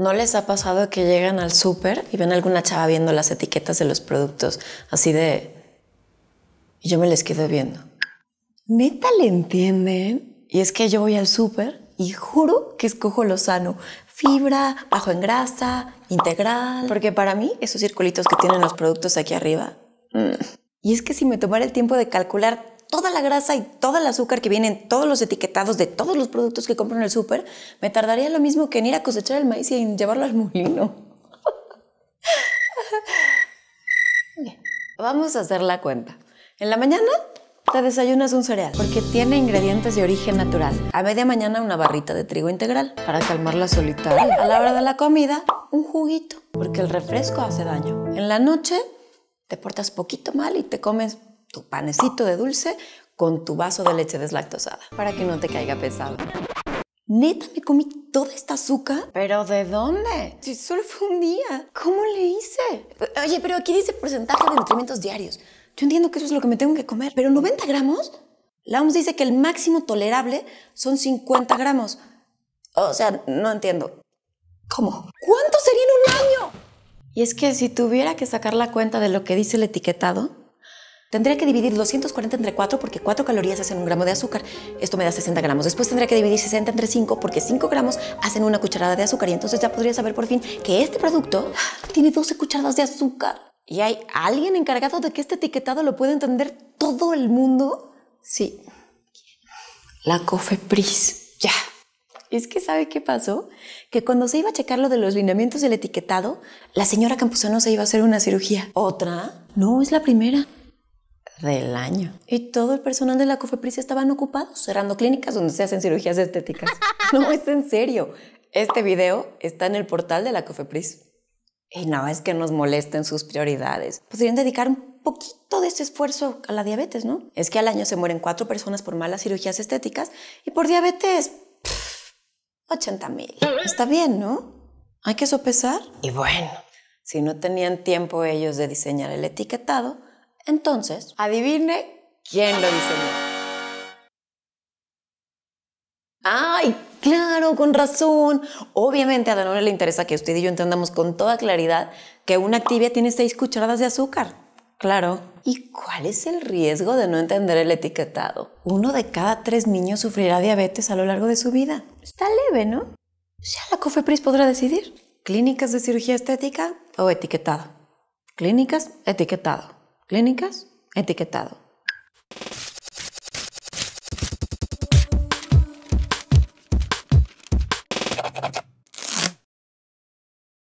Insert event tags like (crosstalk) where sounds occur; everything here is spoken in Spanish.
¿No les ha pasado que llegan al súper y ven alguna chava viendo las etiquetas de los productos? Así de... Y yo me les quedo viendo. ¿Neta le entienden? Y es que yo voy al súper y juro que escojo lo sano. Fibra, bajo en grasa, integral. Porque para mí, esos circulitos que tienen los productos aquí arriba... Mm. Y es que si me tomara el tiempo de calcular toda la grasa y todo el azúcar que vienen todos los etiquetados de todos los productos que compro en el súper, me tardaría lo mismo que en ir a cosechar el maíz y en llevarlo al molino. (laughs) Vamos a hacer la cuenta. En la mañana te desayunas un cereal porque tiene ingredientes de origen natural. A media mañana una barrita de trigo integral para calmar la solitaria. A la hora de la comida, un juguito porque el refresco hace daño. En la noche te portas poquito mal y te comes tu panecito de dulce con tu vaso de leche deslactosada para que no te caiga pesado. Neta, me comí toda esta azúcar. ¿Pero de dónde? Si solo fue un día. ¿Cómo le hice? Oye, pero aquí dice porcentaje de nutrimentos diarios. Yo entiendo que eso es lo que me tengo que comer, pero 90 gramos. La OMS dice que el máximo tolerable son 50 gramos. O sea, no entiendo. ¿Cómo? ¿Cuánto sería en un año? Y es que si tuviera que sacar la cuenta de lo que dice el etiquetado, Tendría que dividir 240 entre 4 porque 4 calorías hacen un gramo de azúcar. Esto me da 60 gramos. Después tendría que dividir 60 entre 5 porque 5 gramos hacen una cucharada de azúcar. Y entonces ya podría saber por fin que este producto tiene 12 cucharadas de azúcar. ¿Y hay alguien encargado de que este etiquetado lo pueda entender todo el mundo? Sí. La Cofepris. Ya. Es que ¿sabe qué pasó? Que cuando se iba a checar lo de los lineamientos del etiquetado, la señora Campuzano se iba a hacer una cirugía. ¿Otra? No, es la primera del año. Y todo el personal de la COFEPRIS estaban ocupados cerrando clínicas donde se hacen cirugías estéticas. (laughs) No, es en serio. Este video está en el portal de la COFEPRIS. Y no es que nos molesten sus prioridades. Podrían dedicar un poquito de ese esfuerzo a la diabetes, ¿no? Es que al año se mueren cuatro personas por malas cirugías estéticas y por diabetes, 80 mil. Está bien, ¿no? Hay que sopesar. Y bueno, si no tenían tiempo ellos de diseñar el etiquetado, entonces, adivine quién lo diseñó. ¡Ay, claro, con razón! Obviamente a Danone le interesa que usted y yo entendamos con toda claridad que una tibia tiene seis cucharadas de azúcar. Claro. ¿Y cuál es el riesgo de no entender el etiquetado? Uno de cada tres niños sufrirá diabetes a lo largo de su vida. Está leve, ¿no? Ya la COFEPRIS podrá decidir. ¿Clínicas de cirugía estética o etiquetado? Clínicas, etiquetado clínicas, etiquetado.